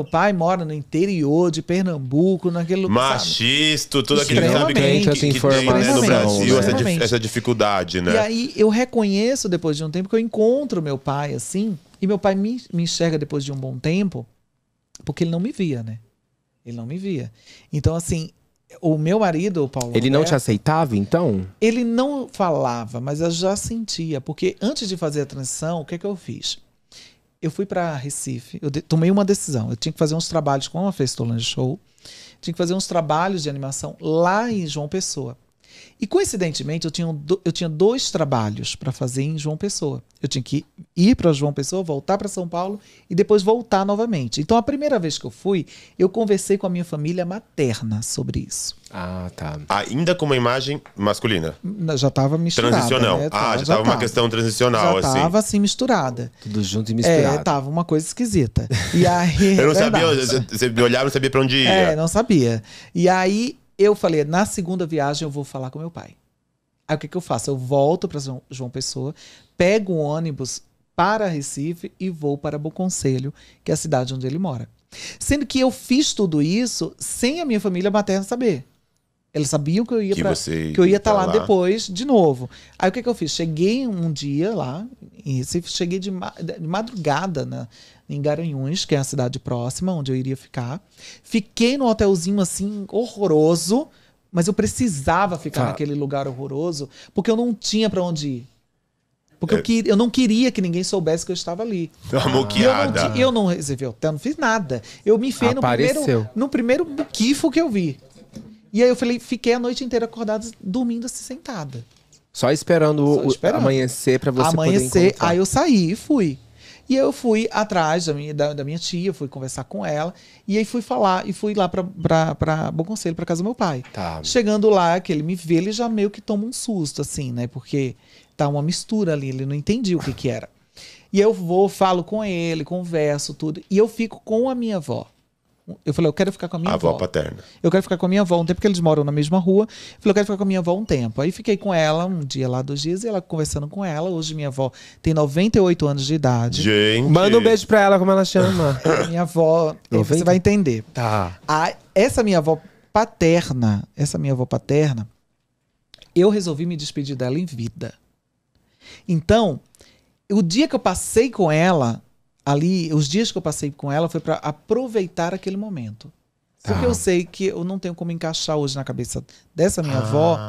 Meu pai mora no interior de Pernambuco, naquele lugar. Machisto, tudo aquele que, que, que tem né, no Brasil, essa, essa, dificuldade, né? E aí eu reconheço depois de um tempo que eu encontro meu pai assim, e meu pai me, me enxerga depois de um bom tempo, porque ele não me via, né? Ele não me via. Então, assim, o meu marido, o Paulo. Ele Roberto, não te aceitava, então? Ele não falava, mas eu já sentia, porque antes de fazer a transição, o que é que eu fiz? eu fui para Recife, eu tomei uma decisão. Eu tinha que fazer uns trabalhos com a Festolândia Show, tinha que fazer uns trabalhos de animação lá em João Pessoa. E coincidentemente, eu tinha, do, eu tinha dois trabalhos para fazer em João Pessoa. Eu tinha que ir para João Pessoa, voltar para São Paulo e depois voltar novamente. Então, a primeira vez que eu fui, eu conversei com a minha família materna sobre isso. Ah, tá. Ainda com uma imagem masculina? Já estava misturada. Né? Transicional. Né? Ah, já estava uma questão transicional, já assim. Já estava assim, misturada. Tudo junto e misturado. É, tava uma coisa esquisita. E aí... eu não é sabia, você me olhava, não sabia para onde é, ia. É, não sabia. E aí, eu falei, na segunda viagem eu vou falar com meu pai. Aí o que, que eu faço? Eu volto para João Pessoa, pego um ônibus para Recife e vou para Bom Conselho, que é a cidade onde ele mora. Sendo que eu fiz tudo isso sem a minha família materna saber. Eles sabiam que eu ia que, pra, que eu ia estar tá lá, lá, depois de novo. Aí o que, que eu fiz? Cheguei um dia lá em Recife, cheguei de, ma de madrugada na, em Garanhuns, que é a cidade próxima onde eu iria ficar. Fiquei no hotelzinho assim horroroso, mas eu precisava ficar tá. naquele lugar horroroso porque eu não tinha para onde ir. Porque é. eu, que, eu, não queria que ninguém soubesse que eu estava ali. Moqueada. Eu não, eu não reservei hotel, não fiz nada. Eu me enfiei no primeiro, no primeiro buquifo que eu vi. E aí eu falei, fiquei a noite inteira acordada, dormindo assim, sentada. Só esperando, Só esperando. amanhecer para você amanhecer, poder Amanhecer, aí eu saí e fui. E eu fui atrás da minha, da, da, minha tia, fui conversar com ela. E aí fui falar, e fui lá pra, pra, pra Bom Conselho, pra casa do meu pai. Tá. Chegando lá, que ele me vê, ele já meio que toma um susto, assim, né? Porque tá uma mistura ali, ele não entendia o que que era. E eu vou, falo com ele, converso, tudo. E eu fico com a minha avó. Eu falei, eu quero ficar com a minha a avó. avó paterna. Eu quero ficar com a minha avó um tempo, porque eles moram na mesma rua. Eu falei, eu quero ficar com a minha avó um tempo. Aí fiquei com ela um dia lá, dois dias, e ela conversando com ela. Hoje minha avó tem 98 anos de idade. Gente. Manda um beijo pra ela, como ela chama. minha avó, é, você vai entender. Tá. A, essa minha avó paterna, essa minha avó paterna, eu resolvi me despedir dela em vida. Então, o dia que eu passei com ela, ali, os dias que eu passei com ela foi para aproveitar aquele momento. Tá. Porque eu sei que eu não tenho como encaixar hoje na cabeça dessa minha ah. avó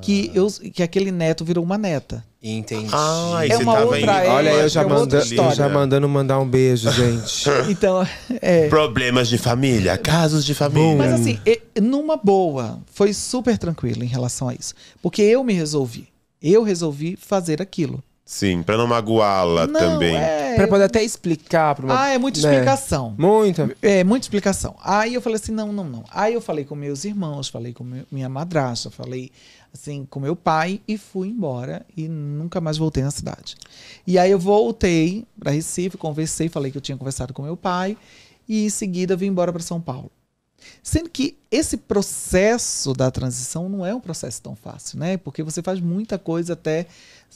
que, eu, que aquele neto virou uma neta. Entendi. Ah, é uma outra em... Olha, eu já, é manda, eu já mandando mandar um beijo, gente. então, é... Problemas de família, casos de família. Mas assim, numa boa, foi super tranquilo em relação a isso. Porque eu me resolvi. Eu resolvi fazer aquilo. Sim, pra não magoá-la também. é- Pra poder até explicar para uma... Ah, é muita né? explicação. Muito. É, muita explicação. Aí eu falei assim, não, não, não. Aí eu falei com meus irmãos, falei com minha madrasta, falei assim com meu pai e fui embora e nunca mais voltei na cidade. E aí eu voltei para Recife, conversei, falei que eu tinha conversado com meu pai e em seguida vim embora para São Paulo. Sendo que esse processo da transição não é um processo tão fácil, né? Porque você faz muita coisa até.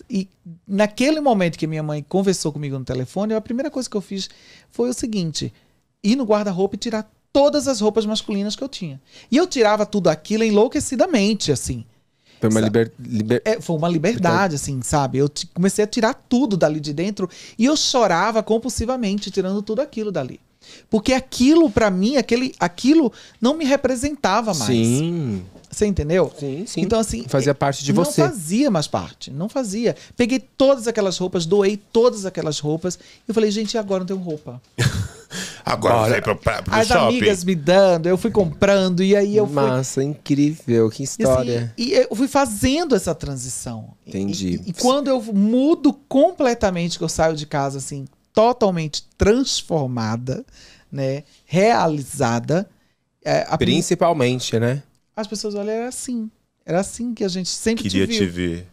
E naquele momento que minha mãe conversou comigo no telefone, a primeira coisa que eu fiz foi o seguinte: ir no guarda-roupa e tirar todas as roupas masculinas que eu tinha. E eu tirava tudo aquilo enlouquecidamente, assim. Foi uma, liber... Liber... É, foi uma liberdade, assim, sabe? Eu comecei a tirar tudo dali de dentro e eu chorava compulsivamente, tirando tudo aquilo dali. Porque aquilo, para mim, aquele, aquilo não me representava mais. Sim. Você entendeu? Sim, sim. Então, assim. Fazia parte de não você. Não fazia mais parte. Não fazia. Peguei todas aquelas roupas, doei todas aquelas roupas. E falei, gente, agora não tenho roupa. agora Bora. vai pra, pro As shopping. amigas me dando, eu fui comprando. E aí eu Massa, fui. Massa, incrível. Que história. E, assim, e, eu fui fazendo essa transição. Entendi. E, e, e quando eu mudo completamente, que eu saio de casa, assim, totalmente transformada, né? Realizada. É, a... Principalmente, né? As pessoas olham, era assim. Era assim que a gente sempre Queria te, te ver.